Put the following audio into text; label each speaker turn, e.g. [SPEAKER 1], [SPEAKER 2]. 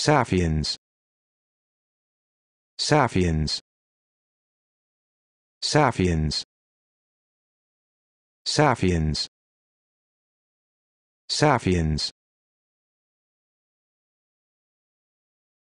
[SPEAKER 1] Safians Safians Safians Safians Safians